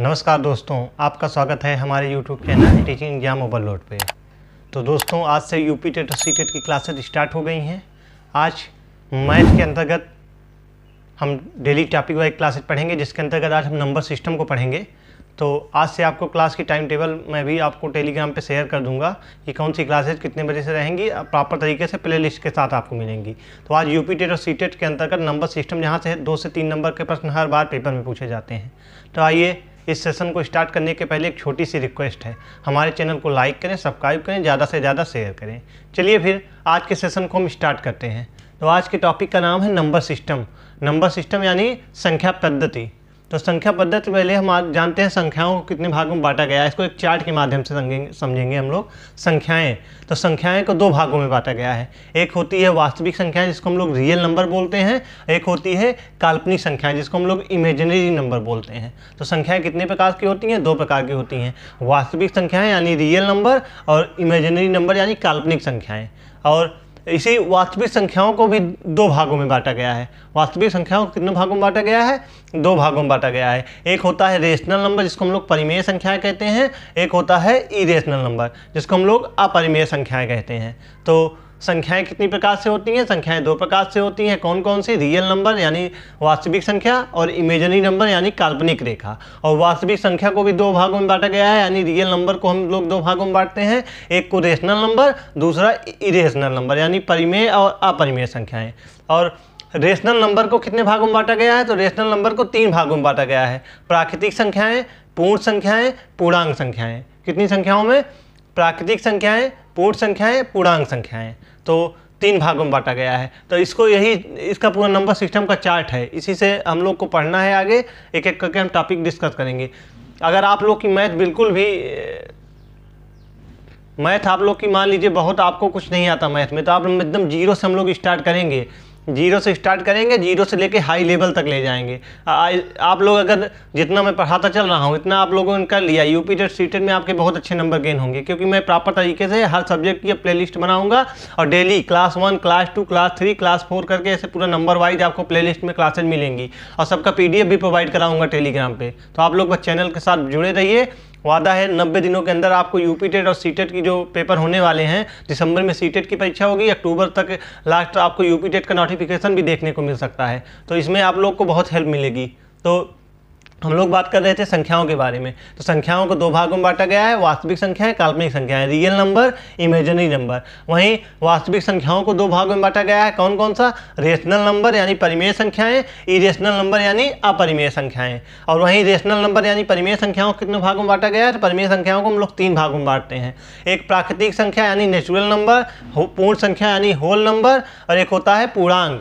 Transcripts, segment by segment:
नमस्कार दोस्तों आपका स्वागत है हमारे YouTube channel teaching exam overload पे तो दोस्तों आज से यू पी टेट और सी टेट की क्लासेज स्टार्ट हो गई हैं आज मैथ के अंतर्गत हम डेली टॉपिक वाइज क्लासेज पढ़ेंगे जिसके अंतर्गत आज हम नंबर सिस्टम को पढ़ेंगे तो आज से आपको क्लास की टाइम टेबल मैं भी आपको टेलीग्राम पे शेयर कर दूंगा कि कौन सी क्लासेज कितने बजे से रहेंगी प्रॉपर तरीके से प्ले लिस्ट के साथ आपको मिलेंगी तो आज यूपी टेट और सी टेट के अंतर्गत नंबर सिस्टम जहाँ से दो से तीन नंबर के प्रश्न हर बार पेपर में पूछे जाते हैं तो आइए इस सेशन को स्टार्ट करने के पहले एक छोटी सी रिक्वेस्ट है हमारे चैनल को लाइक करें सब्सक्राइब करें ज़्यादा से ज़्यादा शेयर करें चलिए फिर आज के सेशन को हम स्टार्ट करते हैं तो आज के टॉपिक का नाम है नंबर सिस्टम नंबर सिस्टम यानी संख्या पद्धति तो संख्या पद्धति पहले हम जानते हैं संख्याओं को कितने भागों में बांटा गया है इसको एक चार्ट के माध्यम से समझेंगे हम लोग संख्याएं तो संख्याएं को दो भागों में बांटा गया है एक होती है वास्तविक संख्या जिसको हम लोग रियल नंबर बोलते हैं एक होती है काल्पनिक संख्या जिसको हम लोग इमेजनरी नंबर बोलते हैं तो संख्याएं कितने प्रकार की होती हैं दो प्रकार की होती हैं वास्तविक संख्याएँ यानी रियल नंबर और इमेजनरी नंबर यानी काल्पनिक संख्याएँ और इसी वास्तविक संख्याओं को भी दो भागों में बांटा गया है वास्तविक संख्याओं को कितने भागों में बांटा गया है दो भागों में बांटा गया है एक होता है रेशनल नंबर जिसको हम लोग परिमेय संख्याएं कहते हैं एक होता है इरेशनल नंबर जिसको हम लोग अपरिमेय संख्याएं कहते हैं तो संख्याएं कितनी प्रकार से होती हैं संख्याएं दो प्रकार से होती हैं कौन कौन सी रियल नंबर यानी वास्तविक संख्या और इमेजनरी नंबर यानी काल्पनिक रेखा और वास्तविक संख्या को भी दो भागों में बांटा गया है यानी रियल नंबर को हम लोग दो भागों में बांटते हैं एक को रेशनल नंबर दूसरा इरेशनल नंबर यानी परिमेय और अपरिमेय संख्याएँ और रेशनल नंबर को कितने भागों में बांटा गया है तो रेशनल नंबर को तीन भागों में बांटा गया है प्राकृतिक संख्याएं पूर्ण संख्याएं पूर्णांग संख्याएं कितनी संख्याओं में प्राकृतिक संख्याएं पूर्ण संख्याएं पूर्णांक संख्याएं तो तीन भागों में बांटा गया है तो इसको यही इसका पूरा नंबर सिस्टम का चार्ट है इसी से हम लोग को पढ़ना है आगे एक एक करके हम टॉपिक डिस्कस करेंगे अगर आप लोग की मैथ बिल्कुल भी मैथ आप लोग की मान लीजिए बहुत आपको कुछ नहीं आता मैथ में तो आप एकदम जीरो से हम लोग स्टार्ट करेंगे जीरो से स्टार्ट करेंगे जीरो से लेके हाई लेवल तक ले जाएंगे आ, आप लोग अगर जितना मैं पढ़ाता चल रहा हूँ इतना आप लोगों ने कर लिया यूपी टेट सी में आपके बहुत अच्छे नंबर गेन होंगे क्योंकि मैं प्रॉपर तरीके से हर सब्जेक्ट की प्ले लिस्ट बनाऊँगा और daily class one class two class three class four करके ऐसे पूरा नंबर वाइज आपको प्ले लिस्ट में क्लासेज मिलेंगी और सबका पी भी प्रोवाइड कराऊंगा टेलीग्राम पर तो आप लोग बस चैनल के साथ जुड़े रहिए वादा है नब्बे दिनों के अंदर आपको यूपी और सी टेट की जो पेपर होने वाले हैं दिसंबर में सी टेट की परीक्षा होगी अक्टूबर तक लास्ट आपको यूपी का नोटिफिकेशन भी देखने को मिल सकता है तो इसमें आप लोग को बहुत हेल्प मिलेगी तो हम लोग बात कर रहे थे संख्याओं के बारे में तो संख्याओं को दो भागों में बांटा गया है वास्तविक संख्याएं काल्पनिक संख्याएं रियल नंबर इमेजनरी नंबर वहीं वास्तविक संख्याओं को दो भागों में बांटा गया है कौन कौन सा रेशनल नंबर यानी परिमेय संख्याएं इरेशनल नंबर यानी अपरिमेय संख्याएं और वहीं रेशनल नंबर यानी परिमेय संख्याओं को कितने भागों में बांटा गया है तो परिमेय संख्याओं को हम लोग तीन भागों में बांटते हैं एक प्राकृतिक संख्या यानी नेचुरल नंबर पूर्ण संख्या यानी होल नंबर और एक होता है पूर्णांग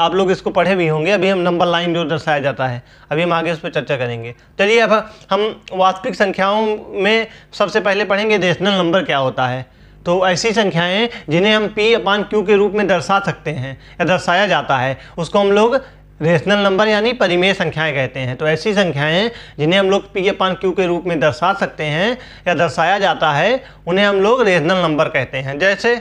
आप लोग इसको पढ़े भी होंगे अभी हम नंबर लाइन जो दर्शाया जाता है अभी हम आगे उस पर चर्चा करेंगे चलिए अब हम वास्तविक संख्याओं में सबसे पहले पढ़ेंगे रेशनल नंबर क्या होता है तो ऐसी संख्याएं जिन्हें हम पी अपान क्यू के रूप में दर्शा सकते हैं या दर्शाया जाता है उसको हम लोग रेशनल नंबर यानी परिमेय संख्याएं कहते हैं तो ऐसी संख्याएं जिन्हें हम लोग पी अपान क्यू के रूप में दर्शा सकते हैं या दर्शाया जाता है उन्हें हम लोग रेशनल नंबर कहते हैं जैसे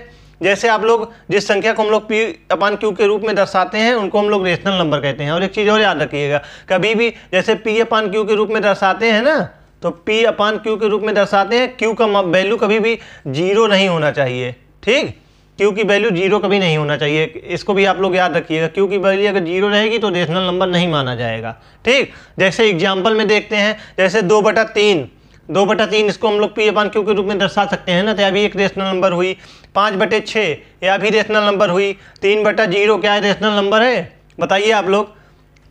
जैसे आप लोग जिस संख्या को हम लोग पी अपान क्यू के रूप में दर्शाते हैं उनको हम लोग रेशनल नंबर कहते हैं और एक चीज़ और याद रखिएगा कभी भी जैसे पी अपान क्यू के रूप में दर्शाते हैं ना तो पी अपान क्यू के रूप में दर्शाते हैं क्यू का वैल्यू कभी भी जीरो नहीं होना चाहिए ठीक क्यू की वैल्यू जीरो कभी नहीं होना चाहिए इसको भी आप लोग याद रखिएगा क्यू की वैल्यू अगर जीरो रहेगी तो रेशनल नंबर नहीं माना जाएगा ठीक जैसे एग्जाम्पल में देखते हैं जैसे दो बटा तीन दो बटा तीन इसको हम लोग पी अपान क्यू के रूप में दर्शा सकते हैं ना तो यह भी एक रेशनल नंबर हुई पाँच बटे छः यह भी रेशनल नंबर हुई तीन बटा जीरो क्या है रेशनल नंबर है बताइए आप लोग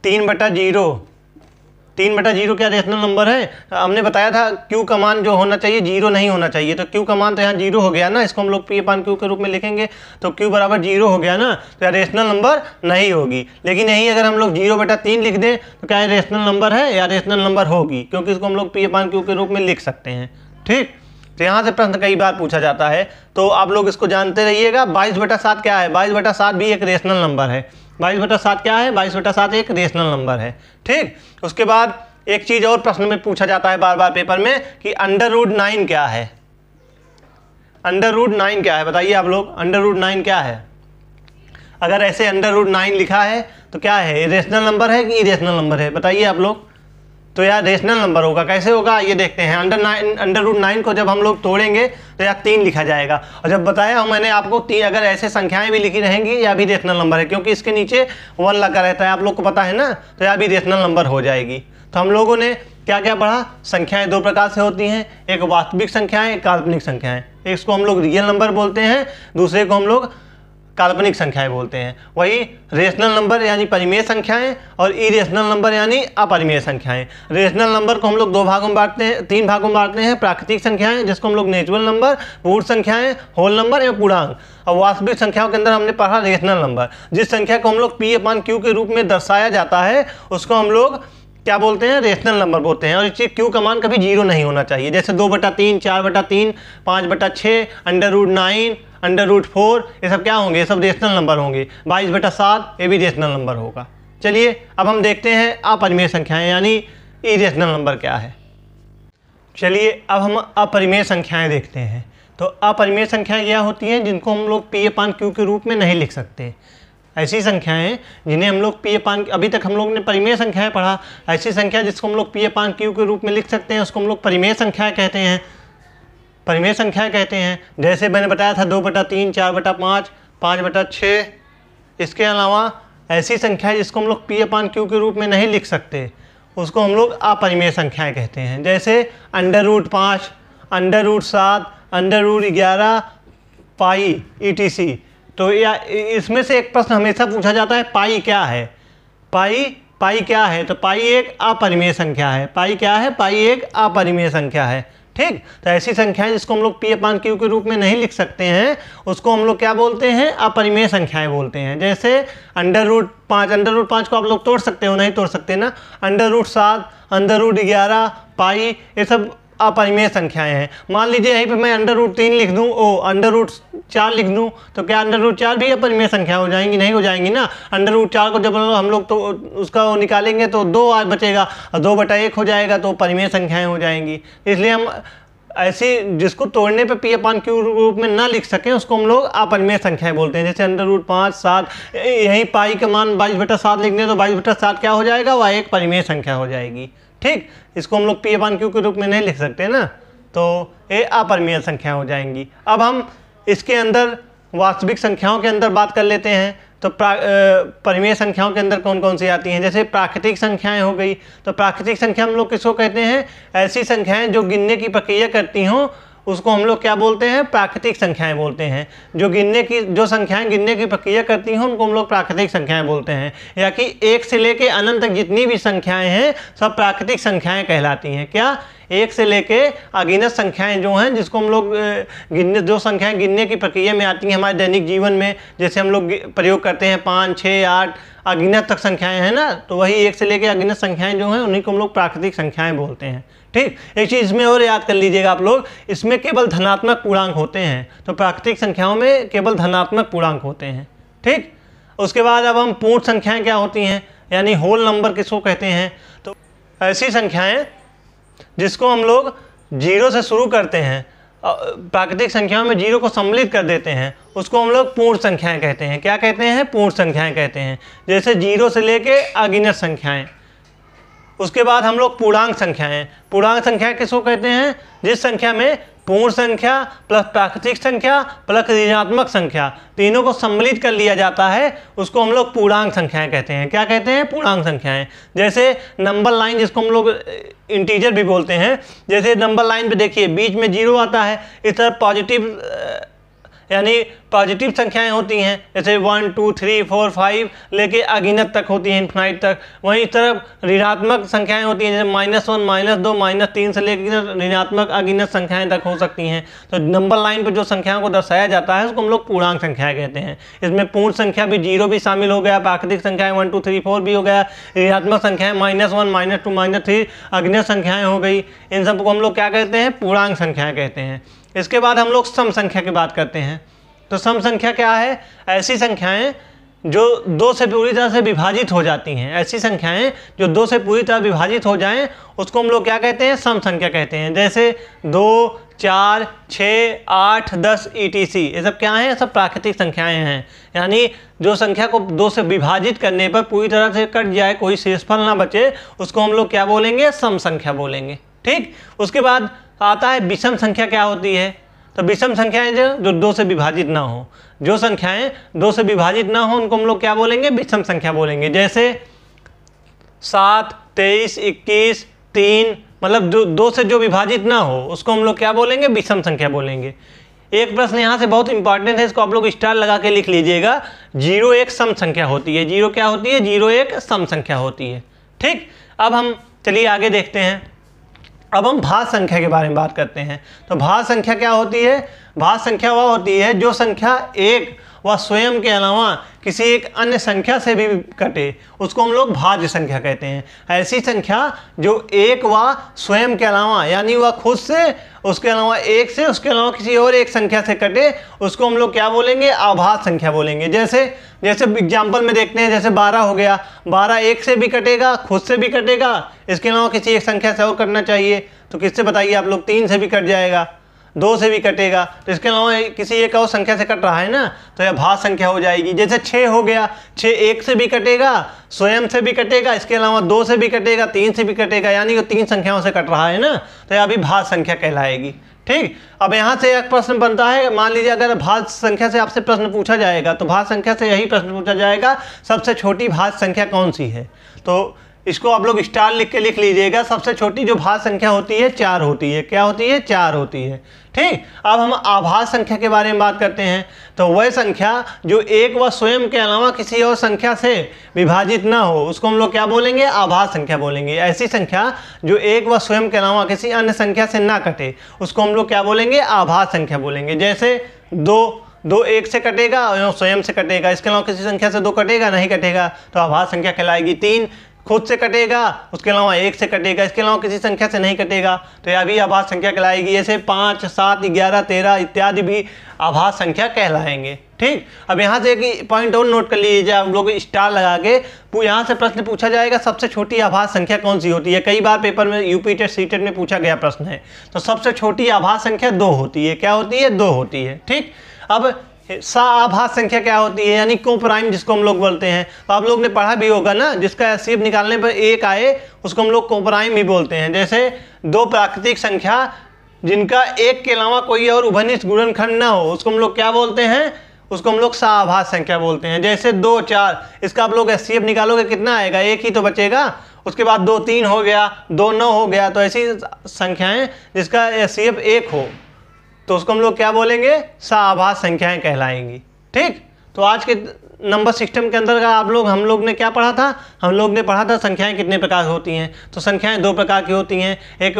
तीन बटा जीरो तीन बटा जीरो क्या रेशनल नंबर है हमने बताया था क्यू का मान जो होना चाहिए जीरो नहीं होना चाहिए तो क्यू का मान तो यहाँ जीरो हो गया ना इसको हम लोग पी पान क्यू के रूप में लिखेंगे तो क्यू बराबर जीरो हो गया ना तो यार रेशनल नंबर नहीं होगी लेकिन यही अगर हम लोग जीरो बटा तीन लिख दें तो क्या रेशनल नंबर है या रेशनल नंबर होगी क्योंकि इसको हम लोग पी पान क्यू के रूप में लिख सकते हैं ठीक तो यहाँ से प्रश्न कई बार पूछा जाता है तो आप लोग इसको जानते रहिएगा बाईस बटा सात क्या है बाईस बटा सात भी एक रेशनल नंबर है बाईस बटा सात क्या है बाईस बटा सात एक रेशनल नंबर है ठीक उसके बाद एक चीज़ और प्रश्न में पूछा जाता है बार बार पेपर में कि अंडर रूट नाइन क्या है अंडर रूट नाइन क्या है बताइए आप लोग अंडर रूट नाइन क्या है अगर ऐसे अंडर रूट नाइन लिखा है तो क्या है रेशनल नंबर है कि इरेशनल नंबर है बताइए आप लोग तो यार रेशनल नंबर होगा कैसे होगा ये देखते हैं under nine under root nine को जब हम लोग तोड़ेंगे तो यार तीन लिखा जाएगा और जब बताया हूँ मैंने आपको तीन अगर ऐसे संख्याएं भी लिखी रहेंगी या भी रेशनल नंबर है क्योंकि इसके नीचे वन लगा रहता है आप लोग को पता है ना तो यह भी रेशनल नंबर हो जाएगी तो हम लोगों ने क्या क्या पढ़ा संख्याएं दो प्रकार से होती हैं एक वास्तविक संख्याएं एक काल्पनिक संख्याएं एक इसको हम लोग रियल नंबर बोलते हैं दूसरे को हम लोग काल्पनिक संख्याएं बोलते हैं वही रेशनल नंबर यानी परिमेय संख्याएं और रेशनल नंबर यानी अपरिमेय संख्याएं रेशनल नंबर को हम लोग दो भागों में बांटते हैं तीन भागों में बांटते हैं प्राकृतिक संख्याएं जिसको हम लोग नेचुरल नंबर पूर्ण संख्याएं होल नंबर या पूर्णांक और वास्तविक संख्याओं के अंदर हमने पढ़ा रेशनल नंबर जिस संख्या को हम लोग पी अपान क्यू के रूप में दर्शाया जाता है उसको हम लोग क्या बोलते हैं रेशनल नंबर बोलते हैं और इससे क्यू का मान कभी जीरो नहीं होना चाहिए जैसे दो बटा तीन चार बटा तीन पाँच बटा छः under root nine under root four ये सब क्या होंगे ये सब रेशनल नंबर होंगे बाईस बटा सात ये भी रेशनल नंबर होगा चलिए अब हम देखते हैं अपरिमेय संख्याएँ यानी ई रेशनल नंबर क्या है चलिए अब हम अपरिमेय संख्याएँ देखते हैं तो अपरिमेय संख्याएँ यह होती हैं जिनको हम लोग पी ए पान क्यू के रूप में नहीं लिख सकते ऐसी संख्याएं जिन्हें हम लोग पी ए पान अभी तक हम लोग ने परिमेय संख्याएं पढ़ा ऐसी संख्या जिसको हम लोग पी ए पान क्यू के रूप में लिख सकते हैं उसको हम लोग परिमेय संख्या कहते हैं परिमेय संख्या कहते हैं जैसे मैंने बताया था दो बटा तीन चार बटा पाँच पाँच बटा छः इसके अलावा ऐसी संख्या जिसको हम लोग पी ए पान क्यू के रूप में नहीं लिख सकते उसको हम लोग अपरिमेय संख्याएँ कहते हैं जैसे अंडर रूट पाँच अंडर रूट सात अंडर रूट ग्यारह पाई ई टी सी तो या इसमें से एक प्रश्न हमेशा पूछा जाता है पाई क्या है पाई पाई क्या है तो पाई एक अपरिमेय संख्या है पाई क्या है पाई एक अपरिमेय संख्या है ठीक तो ऐसी संख्याएं जिसको हम लोग पी अपान क्यू के रूप में नहीं लिख सकते हैं उसको हम लोग क्या बोलते हैं अपरिमेय संख्याएं बोलते हैं जैसे अंडर रूट पाँच अंडर रूट पाँच को आप लोग तोड़ सकते हो नहीं तोड़ सकते ना अंडर रूट सात अंडर रूट ग्यारह पाई ये सब अपरिमेय संख्याएं हैं मान लीजिए यहीं पे मैं अंडर रूट तीन लिख दूँ ओ अंडर रूट चार लिख दूँ तो क्या अंडर रूट चार भी अपरिमेय संख्या हो जाएंगी नहीं हो जाएंगी ना अंडर रूट चार को जब हम लोग तो उसका निकालेंगे तो दो आज बचेगा और दो बटा एक हो जाएगा तो परिमेय संख्याएँ हो जाएंगी इसलिए हम ऐसी जिसको तोड़ने पे पी अपान क्यू रूप में ना लिख सकें उसको हम लोग अपरिमेय संख्याएं बोलते हैं जैसे अंडर रूट पाँच सात यहीं पाई का मान बाईस बटा सात लिखने तो बाईस बटा सात क्या हो जाएगा वह एक परिमेय संख्या हो जाएगी ठीक इसको हम लोग पी ए क्यू के रूप में नहीं लिख सकते ना तो ये अपरमीय संख्या हो जाएंगी अब हम इसके अंदर वास्तविक संख्याओं के अंदर बात कर लेते हैं तो परिमेय संख्याओं के अंदर कौन कौन सी आती हैं जैसे प्राकृतिक संख्याएं हो गई तो प्राकृतिक संख्या हम लोग किसको कहते हैं ऐसी संख्याएं जो गिनने की प्रक्रिया करती हों उसको हम लोग क्या बोलते हैं प्राकृतिक संख्याएं बोलते हैं जो गिनने की जो संख्याएं गिनने की प्रक्रिया करती हैं उनको हम लोग प्राकृतिक संख्याएं बोलते हैं या कि एक से लेके अनंत तक जितनी भी संख्याएं हैं सब प्राकृतिक संख्याएं कहलाती हैं क्या एक से लेके अगिनत संख्याएं जो हैं जिसको हम लोग गिनने जो संख्याएं गिनने की प्रक्रिया में आती हैं हमारे दैनिक जीवन में जैसे हम लोग प्रयोग करते हैं पाँच छः आठ अगिनत तक संख्याएं हैं ना तो वही एक से लेके अगिनत संख्याएं जो हैं उन्हीं को हम लोग प्राकृतिक संख्याएं बोलते हैं ठीक एक चीज़ इसमें और याद कर लीजिएगा आप लोग इसमें केवल धनात्मक पूर्णांक होते हैं तो प्राकृतिक संख्याओं में केवल धनात्मक पूर्णांक होते हैं ठीक उसके बाद अब हम पूर्ण संख्याएं क्या होती हैं यानी होल नंबर किसको कहते हैं तो ऐसी संख्याएं जिसको हम लोग जीरो से शुरू करते हैं प्राकृतिक संख्याओं में जीरो को सम्मिलित कर देते हैं उसको हम लोग पूर्ण संख्याएं कहते हैं क्या कहते हैं पूर्ण संख्याएं कहते हैं जैसे जीरो से लेके अगिनत संख्याएं उसके बाद हम लोग पूर्णांक संख्याएं पूर्णांक संख्या किसको कहते हैं जिस संख्या में पूर्ण संख्या प्लस प्राकृतिक संख्या प्लस ऋणात्मक संख्या तीनों को सम्मिलित कर लिया जाता है उसको हम लोग पूर्णांक संख्याएं कहते हैं क्या कहते हैं पूर्णांक संख्याएं जैसे नंबर लाइन जिसको हम लोग इंटीजर भी बोलते हैं जैसे नंबर लाइन पे देखिए बीच में जीरो आता है इस तरह पॉजिटिव यानी पॉजिटिव संख्याएं होती हैं जैसे one two three four five लेके अगिनत तक होती हैं इन्फिनाइट तक वहीं इस तरफ ऋणात्मक संख्याएं होती हैं जैसे माइनस वन माइनस दो माइनस तीन से लेकर ऋणात्मक अगिनत संख्याएं तक हो सकती हैं तो नंबर लाइन पर जो संख्याओं को दर्शाया जाता है उसको हम लोग पूर्णांक संख्या कहते हैं इसमें पूर्ण संख्या भी जीरो भी शामिल हो गया प्राकृतिक संख्याएं वन टू थ्री फोर भी हो गया ऋणात्मक संख्याएं minus one minus two minus three अग्नि संख्याएं हो गई इन सबको हम लोग क्या कहते हैं पूर्णांक संख्याएं कहते हैं इसके बाद हम लोग सम संख्या की बात करते हैं तो सम संख्या क्या है ऐसी संख्याएं जो दो से पूरी तरह से विभाजित हो जाती हैं ऐसी संख्याएं जो दो से पूरी तरह विभाजित हो जाएं उसको हम लोग क्या कहते हैं सम संख्या कहते हैं जैसे दो चार छः आठ दस ई टी सी ये सब क्या हैं सब प्राकृतिक संख्याएं हैं यानी जो संख्या को दो से विभाजित करने पर पूरी तरह से कट जाए कोई शेषफल ना बचे उसको हम लोग क्या बोलेंगे सम संख्या बोलेंगे ठीक उसके बाद आता है विषम संख्या क्या होती है तो विषम संख्याएं जो जो दो से विभाजित ना हो जो संख्याएं दो से विभाजित ना हो उनको हम लोग क्या बोलेंगे विषम संख्या बोलेंगे जैसे सात तेईस इक्कीस तीन मतलब जो दो से जो विभाजित ना हो उसको हम लोग क्या बोलेंगे विषम संख्या बोलेंगे एक प्रश्न यहाँ से बहुत इंपॉर्टेंट है इसको आप लोग स्टार लगा के लिख लीजिएगा जीरो एक सम संख्या होती है जीरो क्या होती है जीरो एक सम संख्या होती है ठीक अब हम चलिए आगे देखते हैं अब हम भाज संख्या के बारे में बात करते हैं तो भाज संख्या क्या होती है भाज संख्या वह होती है जो संख्या एक वह स्वयं के अलावा किसी एक अन्य संख्या से भी कटे उसको हम लोग भाज्य संख्या कहते हैं ऐसी संख्या जो एक व स्वयं के अलावा यानी वह खुद से उसके अलावा एक से उसके अलावा किसी और एक संख्या से कटे उसको हम लोग क्या बोलेंगे आभाज संख्या बोलेंगे जैसे जैसे एग्जाम्पल में देखते हैं जैसे बारह हो गया बारह एक से भी कटेगा खुद से भी कटेगा इसके अलावा किसी एक संख्या से और कटना चाहिए तो किससे बताइए आप लोग तीन से भी कट जाएगा दो से भी कटेगा तो इसके अलावा किसी एक और संख्या से कट रहा है ना तो यह भाग संख्या हो जाएगी जैसे छः हो गया छः एक से भी कटेगा स्वयं से भी कटेगा इसके अलावा दो से भी कटेगा तीन से भी कटेगा यानी कि तीन संख्याओं से कट रहा है ना तो यह अभी भाग संख्या कहलाएगी ठीक अब यहाँ से एक प्रश्न बनता है मान लीजिए अगर भाग संख्या से आपसे प्रश्न पूछा जाएगा तो भाग संख्या से यही प्रश्न पूछा जाएगा सबसे छोटी भाग संख्या कौन सी है तो इसको आप लोग स्टार लिख के लिख लीजिएगा सबसे छोटी जो भाग संख्या होती है चार होती है क्या होती है चार होती है ठीक अब हम आभास संख्या के बारे में बात करते हैं तो वह संख्या जो एक व स्वयं के अलावा किसी और संख्या से विभाजित ना हो उसको हम लोग क्या बोलेंगे आभास संख्या बोलेंगे ऐसी संख्या जो एक व स्वयं के अलावा किसी अन्य संख्या से ना कटे उसको हम लोग क्या बोलेंगे आभास संख्या बोलेंगे जैसे दो दो एक से कटेगा और स्वयं से कटेगा इसके अलावा किसी संख्या से दो कटेगा नहीं कटेगा तो आभास संख्या कहलाएगी तीन खुद से कटेगा उसके अलावा एक से कटेगा इसके अलावा किसी संख्या से नहीं कटेगा तो यह भी आभास संख्या कहलाएगी ऐसे पाँच सात ग्यारह तेरह इत्यादि भी आभास संख्या कहलाएंगे ठीक अब यहाँ से एक पॉइंट और नोट कर लीजिए हम लोग स्टार लगा के यहाँ से प्रश्न पूछा जाएगा सबसे छोटी आभास संख्या कौन सी होती है कई बार पेपर में यूपी टेट सी टेट में पूछा गया प्रश्न है तो सबसे छोटी आभास संख्या दो होती है क्या होती है दो होती है ठीक अब सा आभा संख्या क्या होती है यानी को प्राइम जिसको हम लोग बोलते हैं तो आप लोग ने पढ़ा भी होगा ना जिसका एसिप निकालने पर एक आए उसको हम लोग को प्राइम भी बोलते हैं जैसे दो प्राकृतिक संख्या जिनका एक के अलावा कोई और उभनिष्ठ गुणनखंड ना हो उसको हम लोग क्या बोलते हैं उसको हम लोग साभास संख्या बोलते हैं जैसे दो चार इसका आप लोग एस निकालोगे कितना आएगा एक ही तो बचेगा उसके बाद दो तीन हो गया दो नौ हो गया तो ऐसी संख्याएं जिसका एस एक हो तो उसको हम लोग क्या बोलेंगे सहाभास संख्याएं कहलाएंगी ठीक तो आज के नंबर सिस्टम के अंदर आप लोग हम लोग ने क्या पढ़ा था हम लोग ने पढ़ा था संख्याएं कितने प्रकार होती हैं तो संख्याएं दो प्रकार की होती हैं एक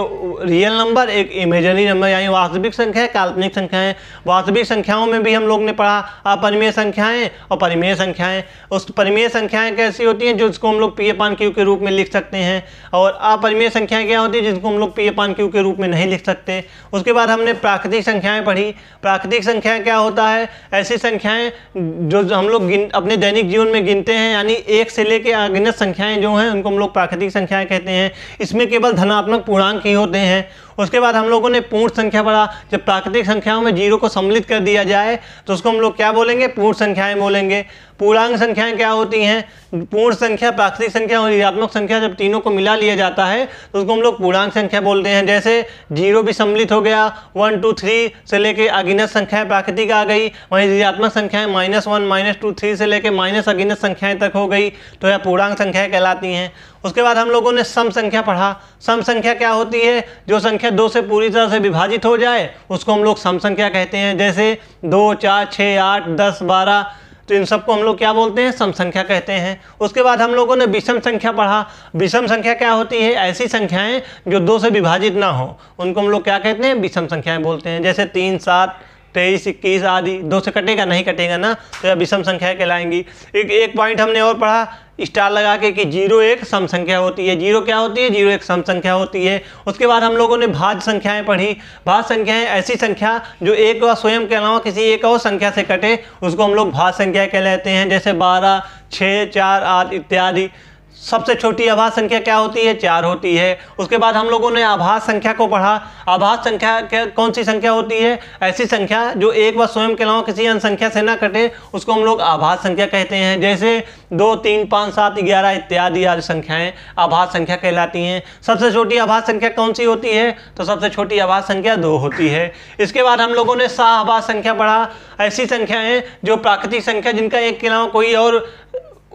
रियल नंबर एक इमेजनरी नंबर यानी वास्तविक संख्या काल्पनिक संख्याएं वास्तविक संख्याओं में भी हम लोग ने पढ़ा अपरिमेय संख्याएं और परिमेय संख्याएं उस परिमेय संख्याएं कैसी होती हैं जिसको हम लोग पी पान क्यू के रूप में लिख सकते हैं और अपरिमेय संख्याएं क्या होती है जिसको हम लोग पी पान क्यू के रूप में नहीं लिख सकते उसके बाद हमने प्राकृतिक संख्याएँ पढ़ी प्राकृतिक संख्याएँ क्या होता है ऐसी संख्याएँ जो हम लोग गिन अपने दैनिक जीवन में गिनते हैं यानी एक से लेके अगिनत संख्याएं जो हैं उनको हम लोग प्राकृतिक संख्याएं कहते हैं इसमें केवल धनात्मक पूर्णांक ही होते हैं उसके बाद हम लोगों ने पूर्ण संख्या पढ़ा जब प्राकृतिक संख्याओं में जीरो को सम्मिलित कर दिया जाए तो उसको हम लोग क्या बोलेंगे पूर्ण संख्याएं बोलेंगे पूर्णांग संख्याएं क्या होती हैं पूर्ण संख्या प्राकृतिक संख्या और ऋणात्मक संख्या जब तीनों को मिला लिया जाता है तो उसको हम लोग पूर्णांग संख्या बोलते हैं जैसे जीरो भी सम्मिलित हो गया वन टू थ्री से लेके अगिनत संख्याएं प्राकृतिक आ गई वहीं ऋणात्मक संख्याएं minus one minus two three से लेके माइनस अगिनत संख्याएं तक हो गई तो यह पूर्णांग संख्याएं कहलाती हैं उसके बाद हम लोगों ने सम संख्या पढ़ा सम संख्या क्या होती है जो संख्या दो से पूरी तरह से विभाजित हो जाए उसको हम लोग सम संख्या कहते हैं जैसे दो चार छः आठ दस बारह तो इन सबको हम लोग क्या बोलते हैं सम संख्या कहते हैं उसके बाद हम लोगों ने विषम संख्या पढ़ा विषम संख्या क्या होती है ऐसी संख्याएं जो दो से विभाजित ना हो उनको हम लोग क्या कहते हैं विषम संख्याएं बोलते हैं जैसे तीन सात तेईस इक्कीस आदि दो से कटेगा नहीं कटेगा ना तो यह विषम संख्या कहलाएंगी एक एक पॉइंट हमने और पढ़ा स्टार लगा के कि जीरो एक सम संख्या होती है जीरो क्या होती है जीरो एक सम संख्या होती है उसके बाद हम लोगों ने भाज संख्याएं पढ़ी भाज संख्याएं ऐसी संख्या जो एक और स्वयं के अलावा किसी एक और संख्या से कटे उसको हम लोग भाज संख्या कहलाते हैं जैसे बारह छः चार आठ इत्यादि सबसे छोटी आभास संख्या क्या होती है चार होती है उसके बाद हम लोगों ने आभास संख्या को पढ़ा आभास संख्या क्या कौन सी संख्या होती है ऐसी संख्या जो एक व स्वयं के अलावा किसी अन्य संख्या से ना कटे उसको हम लोग आभास संख्या कहते हैं जैसे दो तीन पाँच सात ग्यारह इत्यादि आदि संख्याएं आभास संख्या कहलाती हैं सबसे छोटी आभास संख्या कौन सी होती है तो सबसे छोटी आभास संख्या दो होती है इसके बाद हम लोगों ने सा आभास संख्या पढ़ा ऐसी संख्याएं जो प्राकृतिक संख्या जिनका एक के अलावा कोई और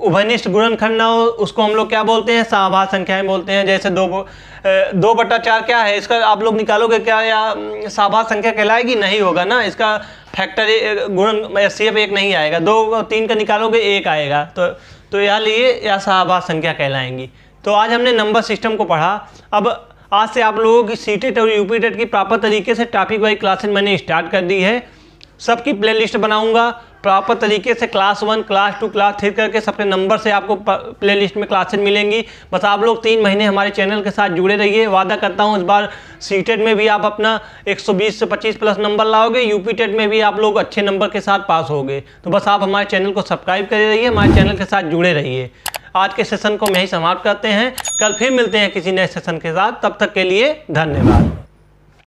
उभनिष्ठ गुणन ना हो उसको हम लोग क्या बोलते हैं साभास संख्याएं बोलते हैं जैसे दो दो बटा चार क्या है इसका आप लोग निकालोगे क्या या सहाभा संख्या कहलाएगी नहीं होगा ना इसका फैक्टर गुणन एफ एक नहीं आएगा दो तीन का निकालोगे एक आएगा तो तो यह लिए या सहाभा संख्या कहलाएंगी तो आज हमने नंबर सिस्टम को पढ़ा अब आज से आप लोगों की सी और यूपी टेट की प्रॉपर तरीके से टॉपिक वाइज क्लासेज मैंने स्टार्ट कर दी है सबकी प्लेलिस्ट बनाऊंगा प्रॉपर तरीके से class one class two class three करके सबके नंबर से आपको प्ले लिस्ट में क्लासेज मिलेंगी बस आप लोग तीन महीने हमारे चैनल के साथ जुड़े रहिए वादा करता हूँ इस बार सी टेट e में भी आप अपना 120 से 25 प्लस नंबर लाओगे यूपी टेट e में भी आप लोग अच्छे नंबर के साथ पास होगे तो बस आप हमारे चैनल को सब्सक्राइब करे रहिए हमारे चैनल के साथ जुड़े रहिए आज के सेशन को मैं ही समाप्त करते हैं कल फिर मिलते हैं किसी नए सेशन के साथ तब तक के लिए धन्यवाद